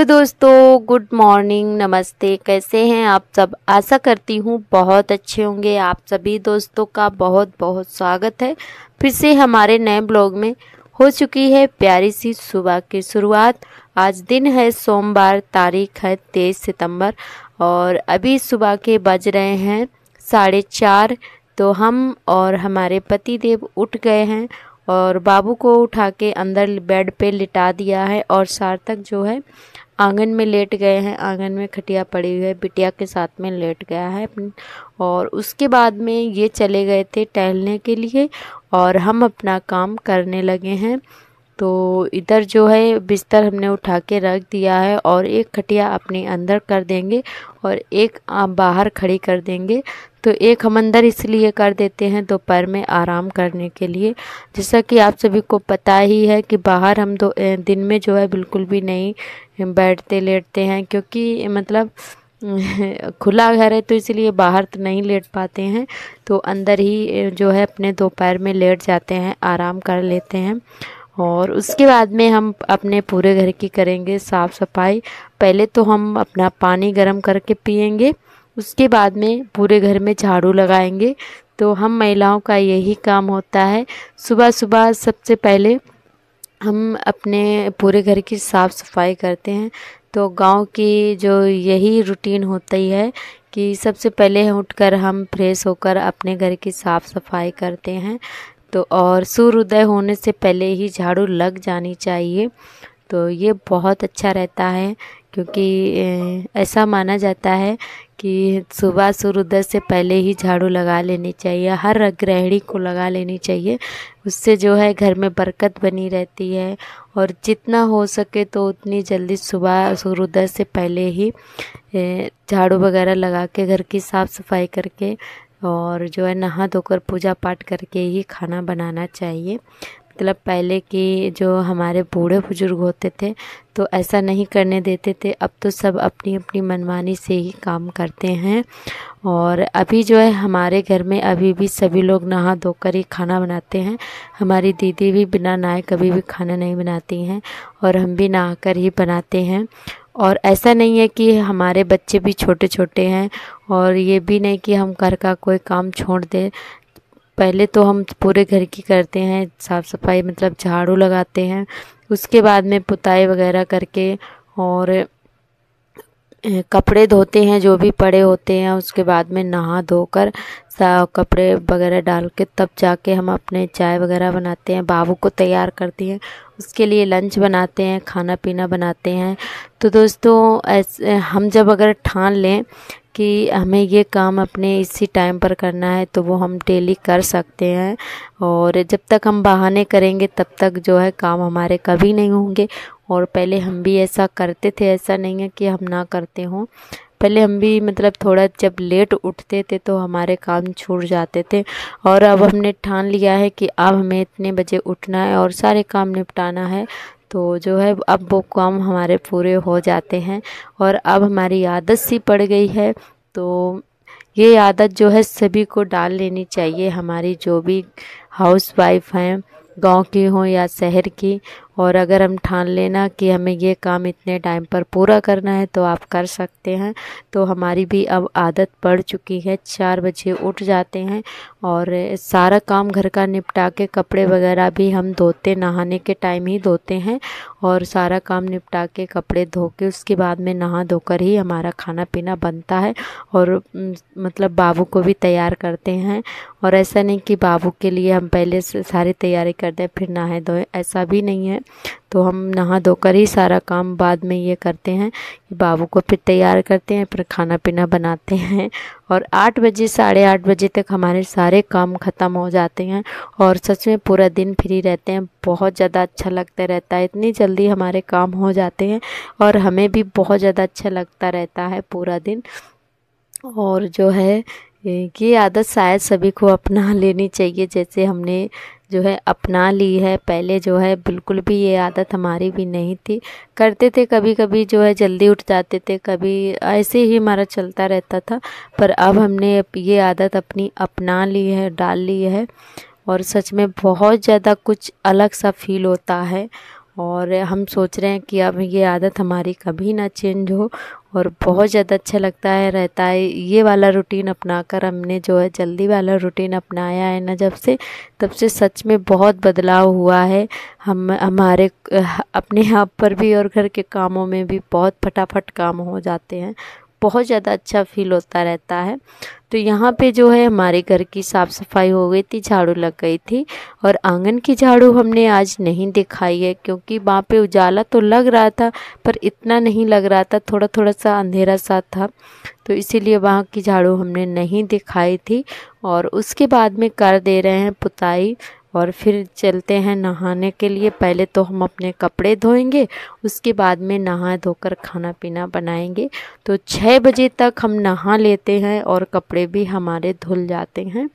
hello दोस्तों good morning नमस्ते कैसे हैं आप सब आशा करती हूँ बहुत अच्छे होंगे आप सभी दोस्तों का बहुत बहुत स्वागत है फिर से हमारे नए ब्लॉग में हो चुकी है प्यारी सी सुबह की शुरुआत आज दिन है सोमवार तारीख है तेईस सितंबर और अभी सुबह के बज रहे हैं साढ़े चार तो हम और हमारे पति देव उठ गए हैं और बाबू को उठा के अंदर बेड पे लिटा दिया है और सार्थक जो है आंगन में लेट गए हैं आंगन में खटिया पड़ी हुई है बिटिया के साथ में लेट गया है और उसके बाद में ये चले गए थे टहलने के लिए और हम अपना काम करने लगे हैं तो इधर जो है बिस्तर हमने उठा के रख दिया है और एक खटिया अपने अंदर कर देंगे और एक बाहर खड़ी कर देंगे तो एक हम अंदर इसलिए कर देते हैं दोपहर में आराम करने के लिए जैसा कि आप सभी को पता ही है कि बाहर हम दो दिन में जो है बिल्कुल भी नहीं बैठते लेटते हैं क्योंकि मतलब खुला घर है तो इसलिए बाहर तो नहीं लेट पाते हैं तो अंदर ही जो है अपने दोपहर में लेट जाते हैं आराम कर लेते हैं और उसके बाद में हम अपने पूरे घर की करेंगे साफ़ सफाई पहले तो हम अपना पानी गर्म करके पियेंगे उसके बाद में पूरे घर में झाड़ू लगाएंगे तो हम महिलाओं का यही काम होता है सुबह सुबह सबसे पहले हम अपने पूरे घर की साफ़ सफाई करते हैं तो गांव की जो यही रूटीन होती है कि सबसे पहले उठकर हम फ्रेश होकर अपने घर की साफ़ सफाई करते हैं तो और सूर्योदय होने से पहले ही झाड़ू लग जानी चाहिए तो ये बहुत अच्छा रहता है क्योंकि ऐसा माना जाता है कि सुबह सूर्योदय से पहले ही झाड़ू लगा लेनी चाहिए हर गृहिणी को लगा लेनी चाहिए उससे जो है घर में बरकत बनी रहती है और जितना हो सके तो उतनी जल्दी सुबह सूर्योदय से पहले ही झाड़ू वगैरह लगा के घर की साफ़ सफाई करके और जो है नहा धोकर पूजा पाठ करके ही खाना बनाना चाहिए मतलब पहले के जो हमारे बूढ़े बुजुर्ग होते थे तो ऐसा नहीं करने देते थे अब तो सब अपनी अपनी मनमानी से ही काम करते हैं और अभी जो है हमारे घर में अभी भी सभी लोग नहा धोकर ही खाना बनाते हैं हमारी दीदी भी बिना नहाए कभी भी खाना नहीं बनाती हैं और हम भी नहाकर ही बनाते हैं और ऐसा नहीं है कि हमारे बच्चे भी छोटे छोटे हैं और ये भी नहीं कि हम घर का कोई काम छोड़ दें पहले तो हम पूरे घर की करते हैं साफ़ सफाई मतलब झाड़ू लगाते हैं उसके बाद में पुताई वगैरह करके और कपड़े धोते हैं जो भी पड़े होते हैं उसके बाद में नहा धोकर कपड़े वगैरह डाल के तब जाके हम अपने चाय वगैरह बनाते हैं बाबू को तैयार करती हैं उसके लिए लंच बनाते हैं खाना पीना बनाते हैं तो दोस्तों ऐसे हम जब अगर ठान लें कि हमें ये काम अपने इसी टाइम पर करना है तो वो हम डेली कर सकते हैं और जब तक हम बहाने करेंगे तब तक जो है काम हमारे कभी नहीं होंगे और पहले हम भी ऐसा करते थे ऐसा नहीं है कि हम ना करते हों पहले हम भी मतलब थोड़ा जब लेट उठते थे तो हमारे काम छूट जाते थे और अब हमने ठान लिया है कि अब हमें इतने बजे उठना है और सारे काम निपटाना है तो जो है अब वो काम हमारे पूरे हो जाते हैं और अब हमारी आदत सी पड़ गई है तो ये आदत जो है सभी को डाल लेनी चाहिए हमारी जो भी हाउस वाइफ हैं गांव की हों या शहर की और अगर हम ठान लेना कि हमें ये काम इतने टाइम पर पूरा करना है तो आप कर सकते हैं तो हमारी भी अब आदत पड़ चुकी है चार बजे उठ जाते हैं और सारा काम घर का निपटा के कपड़े वगैरह भी हम धोते नहाने के टाइम ही धोते हैं और सारा काम निपटा के कपड़े धो के उसके बाद में नहा धोकर ही हमारा खाना पीना बनता है और मतलब बाबू को भी तैयार करते हैं और ऐसा नहीं कि बाबू के लिए हम पहले से सारी तैयारी करते हैं फिर नहाए धोए ऐसा भी नहीं है तो हम नहा धोकर ही सारा काम बाद में ये करते हैं बाबू को फिर तैयार करते हैं फिर खाना पीना बनाते हैं और आठ बजे साढ़े आठ बजे तक हमारे सारे काम ख़त्म हो जाते हैं और सच में पूरा दिन फ्री रहते हैं बहुत ज़्यादा अच्छा लगता रहता है इतनी जल्दी हमारे काम हो जाते हैं और हमें भी बहुत ज़्यादा अच्छा लगता रहता है पूरा दिन और जो है ये आदत शायद सभी को अपना लेनी चाहिए जैसे हमने जो है अपना ली है पहले जो है बिल्कुल भी ये आदत हमारी भी नहीं थी करते थे कभी कभी जो है जल्दी उठ जाते थे कभी ऐसे ही हमारा चलता रहता था पर अब हमने ये आदत अपनी अपना ली है डाल ली है और सच में बहुत ज़्यादा कुछ अलग सा फील होता है और हम सोच रहे हैं कि अब ये आदत हमारी कभी ना चेंज हो और बहुत ज़्यादा अच्छा लगता है रहता है ये वाला रूटीन अपना कर हमने जो है जल्दी वाला रूटीन अपनाया है ना जब से तब से सच में बहुत बदलाव हुआ है हम हमारे अपने आप पर भी और घर के कामों में भी बहुत फटाफट काम हो जाते हैं बहुत ज़्यादा अच्छा फील होता रहता है तो यहाँ पे जो है हमारे घर की साफ़ सफाई हो गई थी झाड़ू लग गई थी और आंगन की झाड़ू हमने आज नहीं दिखाई है क्योंकि वहाँ पे उजाला तो लग रहा था पर इतना नहीं लग रहा था थोड़ा थोड़ा सा अंधेरा सा था तो इसीलिए वहाँ की झाड़ू हमने नहीं दिखाई थी और उसके बाद में कर दे रहे हैं पुताई और फिर चलते हैं नहाने के लिए पहले तो हम अपने कपड़े धोएंगे उसके बाद में नहा धोकर खाना पीना बनाएंगे तो छः बजे तक हम नहा लेते हैं और कपड़े भी हमारे धुल जाते हैं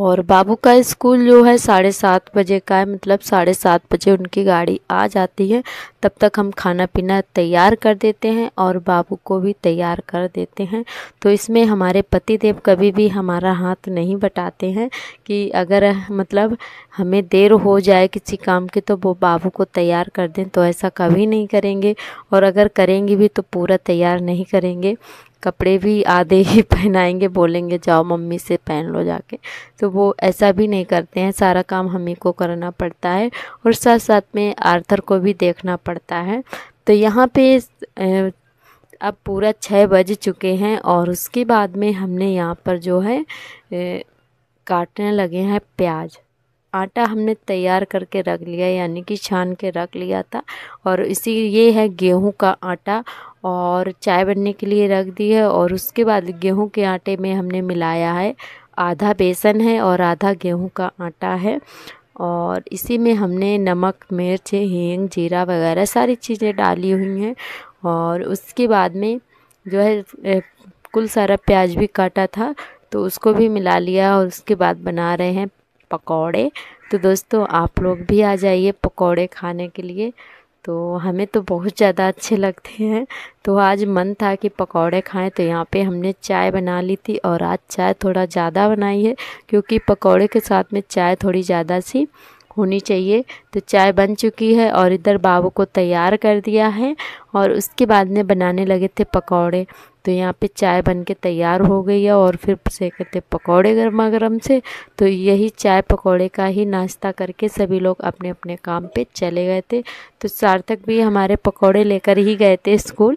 और बाबू का स्कूल जो है साढ़े सात बजे का है मतलब साढ़े सात बजे उनकी गाड़ी आ जाती है तब तक हम खाना पीना तैयार कर देते हैं और बाबू को भी तैयार कर देते हैं तो इसमें हमारे पति देव कभी भी हमारा हाथ नहीं बटाते हैं कि अगर मतलब हमें देर हो जाए किसी काम की तो वो बाबू को तैयार कर दें तो ऐसा कभी नहीं करेंगे और अगर करेंगे भी तो पूरा तैयार नहीं करेंगे कपड़े भी आधे ही पहनाएंगे बोलेंगे जाओ मम्मी से पहन लो जाके तो वो ऐसा भी नहीं करते हैं सारा काम हम ही को करना पड़ता है और साथ साथ में आर्थर को भी देखना पड़ता है तो यहाँ पे अब पूरा छः बज चुके हैं और उसके बाद में हमने यहाँ पर जो है काटने लगे हैं प्याज आटा हमने तैयार करके रख लिया यानी कि छान के रख लिया था और इसी ये है गेहूं का आटा और चाय बनने के लिए रख दी है और उसके बाद गेहूं के आटे में हमने मिलाया है आधा बेसन है और आधा गेहूं का आटा है और इसी में हमने नमक मिर्च हींग जीरा वगैरह सारी चीज़ें डाली हुई हैं और उसके बाद में जो है कुल सारा प्याज भी काटा था तो उसको भी मिला लिया और उसके बाद बना रहे हैं पकौड़े तो दोस्तों आप लोग भी आ जाइए पकौड़े खाने के लिए तो हमें तो बहुत ज़्यादा अच्छे लगते हैं तो आज मन था कि पकौड़े खाएं तो यहाँ पे हमने चाय बना ली थी और आज चाय थोड़ा ज़्यादा बनाई है क्योंकि पकौड़े के साथ में चाय थोड़ी ज़्यादा सी होनी चाहिए तो चाय बन चुकी है और इधर बाबू को तैयार कर दिया है और उसके बाद में बनाने लगे थे पकौड़े तो यहाँ पे चाय बन के तैयार हो गई है और फिर सेके कहते पकौड़े गर्मा गर्म से तो यही चाय पकौड़े का ही नाश्ता करके सभी लोग अपने अपने काम पे चले गए थे तो सार्थक भी हमारे पकौड़े लेकर ही गए थे स्कूल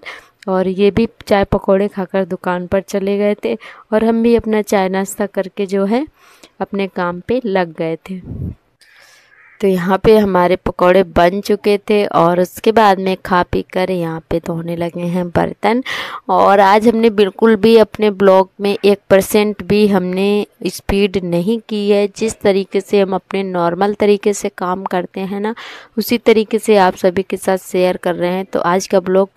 और ये भी चाय पकौड़े खाकर दुकान पर चले गए थे और हम भी अपना चाय नाश्ता करके जो है अपने काम पर लग गए थे तो यहाँ पे हमारे पकोड़े बन चुके थे और उसके बाद में खा पी कर यहाँ पे धोने लगे हैं बर्तन और आज हमने बिल्कुल भी अपने ब्लॉग में एक परसेंट भी हमने स्पीड नहीं की है जिस तरीके से हम अपने नॉर्मल तरीके से काम करते हैं ना उसी तरीके से आप सभी के साथ शेयर कर रहे हैं तो आज का ब्लॉग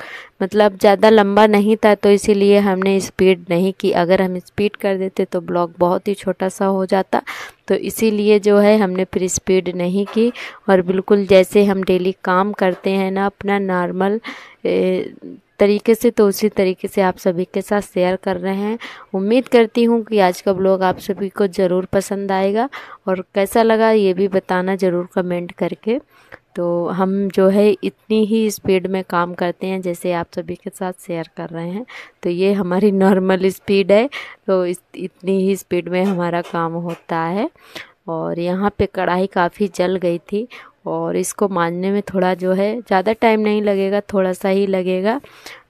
मतलब ज़्यादा लंबा नहीं था तो इसीलिए हमने स्पीड नहीं की अगर हम स्पीड कर देते तो ब्लॉग बहुत ही छोटा सा हो जाता तो इसीलिए जो है हमने फिर स्पीड नहीं की और बिल्कुल जैसे हम डेली काम करते हैं ना अपना नॉर्मल तरीके से तो उसी तरीके से आप सभी के साथ शेयर कर रहे हैं उम्मीद करती हूँ कि आज का ब्लॉग आप सभी को ज़रूर पसंद आएगा और कैसा लगा ये भी बताना ज़रूर कमेंट करके तो हम जो है इतनी ही स्पीड में काम करते हैं जैसे आप सभी के साथ शेयर कर रहे हैं तो ये हमारी नॉर्मल स्पीड है तो इतनी ही स्पीड में हमारा काम होता है और यहाँ पे कढ़ाई काफ़ी जल गई थी और इसको मानने में थोड़ा जो है ज़्यादा टाइम नहीं लगेगा थोड़ा सा ही लगेगा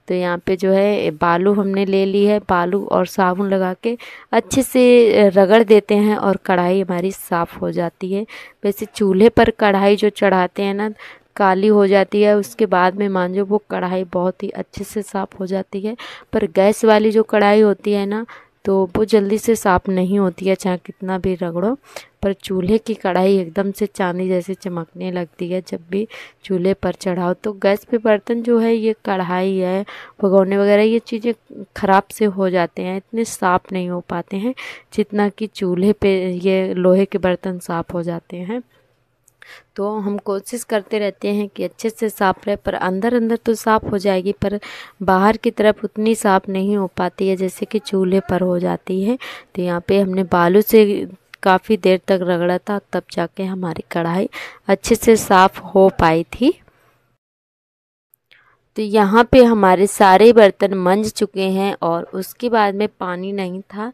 तो यहाँ पे जो है बालू हमने ले ली है बालू और साबुन लगा के अच्छे से रगड़ देते हैं और कढ़ाई हमारी साफ़ हो जाती है वैसे चूल्हे पर कढ़ाई जो चढ़ाते हैं ना काली हो जाती है उसके बाद में मान जो वो कढ़ाई बहुत ही अच्छे से साफ़ हो जाती है पर गैस वाली जो कढ़ाई होती है ना तो वो जल्दी से साफ़ नहीं होती है चाहे कितना भी रगड़ो पर चूल्हे की कढ़ाई एकदम से चांदी जैसे चमकने लगती है जब भी चूल्हे पर चढ़ाओ तो गैस पे बर्तन जो है ये कढ़ाई है भगौने वगैरह ये चीज़ें ख़राब से हो जाते हैं इतने साफ़ नहीं हो पाते हैं जितना कि चूल्हे पे ये लोहे के बर्तन साफ़ हो जाते हैं तो हम कोशिश करते रहते हैं कि अच्छे से साफ़ रहे पर अंदर अंदर तो साफ़ हो जाएगी पर बाहर की तरफ उतनी साफ़ नहीं हो पाती है जैसे कि चूल्हे पर हो जाती है तो यहाँ पे हमने बालू से काफ़ी देर तक रगड़ा था तब जाके हमारी कढ़ाई अच्छे से साफ़ हो पाई थी तो यहाँ पे हमारे सारे बर्तन मंज चुके हैं और उसके बाद में पानी नहीं था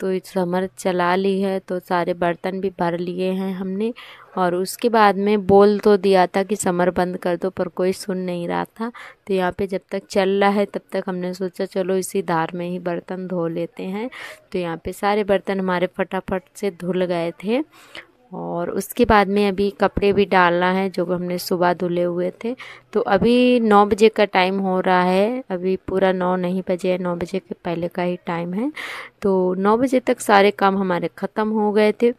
तो इस समर चला ली है तो सारे बर्तन भी भर लिए हैं हमने और उसके बाद में बोल तो दिया था कि समर बंद कर दो पर कोई सुन नहीं रहा था तो यहाँ पे जब तक चल रहा है तब तक हमने सोचा चलो इसी धार में ही बर्तन धो लेते हैं तो यहाँ पे सारे बर्तन हमारे फटाफट से धुल गए थे और उसके बाद में अभी कपड़े भी डालना है जो हमने सुबह धुले हुए थे तो अभी नौ बजे का टाइम हो रहा है अभी पूरा नौ नहीं बजे है नौ बजे के पहले का ही टाइम है तो नौ बजे तक सारे काम हमारे ख़त्म हो गए थे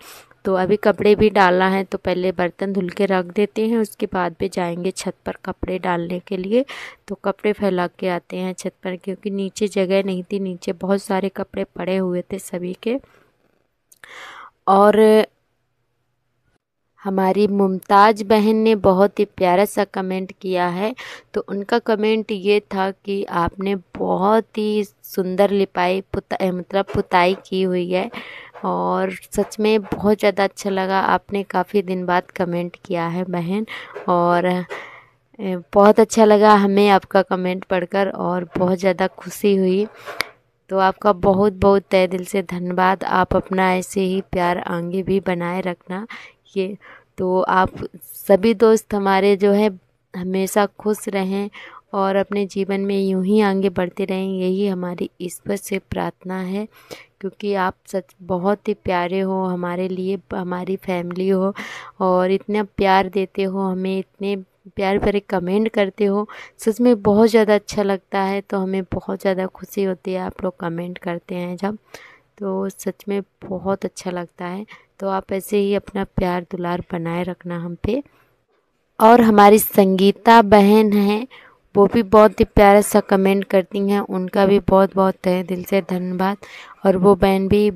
तो अभी कपड़े भी डालना है तो पहले बर्तन धुल के रख देते हैं उसके बाद भी जाएंगे छत पर कपड़े डालने के लिए तो कपड़े फैला के आते हैं छत पर क्योंकि नीचे जगह नहीं थी नीचे बहुत सारे कपड़े पड़े हुए थे सभी के और हमारी मुमताज़ बहन ने बहुत ही प्यारा सा कमेंट किया है तो उनका कमेंट ये था कि आपने बहुत ही सुंदर लिपाई पुता मतलब पुताई की हुई है और सच में बहुत ज़्यादा अच्छा लगा आपने काफ़ी दिन बाद कमेंट किया है बहन और बहुत अच्छा लगा हमें आपका कमेंट पढ़कर और बहुत ज़्यादा खुशी हुई तो आपका बहुत बहुत तय दिल से धन्यवाद आप अपना ऐसे ही प्यार आगे भी बनाए रखना ये तो आप सभी दोस्त हमारे जो है हमेशा खुश रहें और अपने जीवन में यूं ही आगे बढ़ते रहें यही हमारी ईश्वर से प्रार्थना है क्योंकि आप सच बहुत ही प्यारे हो हमारे लिए हमारी फैमिली हो और इतना प्यार देते हो हमें इतने प्यार प्यारे कमेंट करते हो सच में बहुत ज़्यादा अच्छा लगता है तो हमें बहुत ज़्यादा खुशी होती है आप लोग कमेंट करते हैं जब तो सच में बहुत अच्छा लगता है तो आप ऐसे ही अपना प्यार दुलार बनाए रखना हम पे और हमारी संगीता बहन हैं वो भी बहुत ही प्यारा सा कमेंट करती हैं उनका भी बहुत बहुत तहे दिल से धन्यवाद और वो बहन भी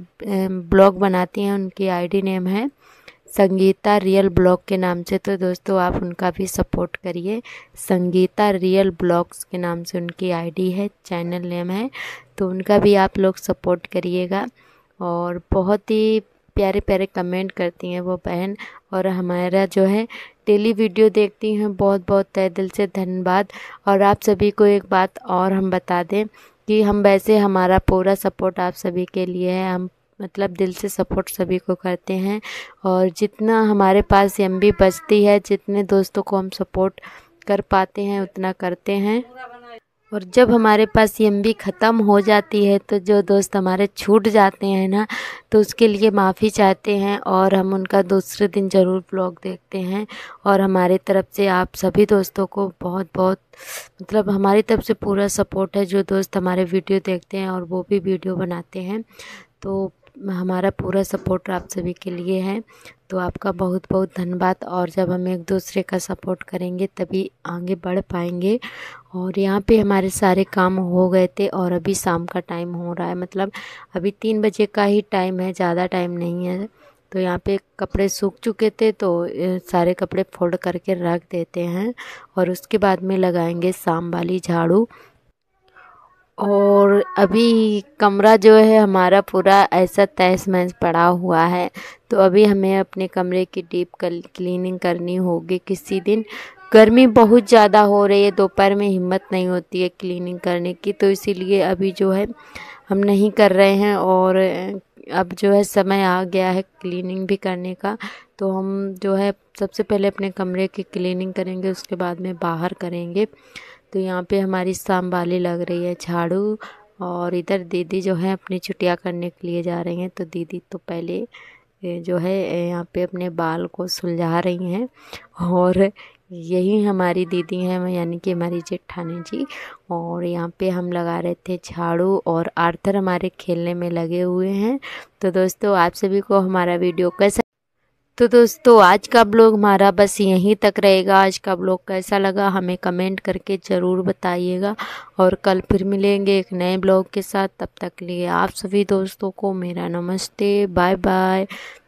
ब्लॉग बनाती हैं उनकी आईडी नेम है संगीता रियल ब्लॉग के नाम से तो दोस्तों आप उनका भी सपोर्ट करिए संगीता रियल ब्लॉग्स के नाम से उनकी आईडी है चैनल नेम है तो उनका भी आप लोग सपोर्ट करिएगा और बहुत ही प्यारे प्यारे कमेंट करती हैं वो बहन और हमारा जो है डेली वीडियो देखती हैं बहुत बहुत तय दिल से धन्यवाद और आप सभी को एक बात और हम बता दें कि हम वैसे हमारा पूरा सपोर्ट आप सभी के लिए है हम मतलब दिल से सपोर्ट सभी को करते हैं और जितना हमारे पास एम बचती है जितने दोस्तों को हम सपोर्ट कर पाते हैं उतना करते हैं और जब हमारे पास एम बी ख़त्म हो जाती है तो जो दोस्त हमारे छूट जाते हैं ना तो उसके लिए माफ़ी चाहते हैं और हम उनका दूसरे दिन ज़रूर ब्लॉग देखते हैं और हमारे तरफ़ से आप सभी दोस्तों को बहुत बहुत मतलब हमारी तरफ़ से पूरा सपोर्ट है जो दोस्त हमारे वीडियो देखते हैं और वो भी वीडियो बनाते हैं तो हमारा पूरा सपोर्ट आप सभी के लिए है तो आपका बहुत बहुत धन्यवाद और जब हम एक दूसरे का सपोर्ट करेंगे तभी आगे बढ़ पाएंगे और यहाँ पे हमारे सारे काम हो गए थे और अभी शाम का टाइम हो रहा है मतलब अभी तीन बजे का ही टाइम है ज़्यादा टाइम नहीं है तो यहाँ पे कपड़े सूख चुके थे तो सारे कपड़े फोल्ड करके रख देते हैं और उसके बाद में लगाएंगे शाम वाली झाड़ू और अभी कमरा जो है हमारा पूरा ऐसा तहस महस पड़ा हुआ है तो अभी हमें अपने कमरे की डीप कल क्लीनिंग करनी होगी किसी दिन गर्मी बहुत ज़्यादा हो रही है दोपहर में हिम्मत नहीं होती है क्लीनिंग करने की तो इसीलिए अभी जो है हम नहीं कर रहे हैं और अब जो है समय आ गया है क्लीनिंग भी करने का तो हम जो है सबसे पहले अपने कमरे की क्लीनिंग करेंगे उसके बाद में बाहर करेंगे तो यहाँ पे हमारी शाम वाली लग रही है झाड़ू और इधर दीदी जो है अपनी छुट्टियाँ करने के लिए जा रही हैं तो दीदी तो पहले जो है यहाँ पे अपने बाल को सुलझा रही हैं और यही हमारी दीदी हैं यानी कि हमारी जेठानी जी और यहाँ पे हम लगा रहे थे झाड़ू और आर्थर हमारे खेलने में लगे हुए हैं तो दोस्तों आप सभी को हमारा वीडियो कैसा तो दोस्तों आज का ब्लॉग हमारा बस यहीं तक रहेगा आज का ब्लॉग कैसा लगा हमें कमेंट करके ज़रूर बताइएगा और कल फिर मिलेंगे एक नए ब्लॉग के साथ तब तक लिए आप सभी दोस्तों को मेरा नमस्ते बाय बाय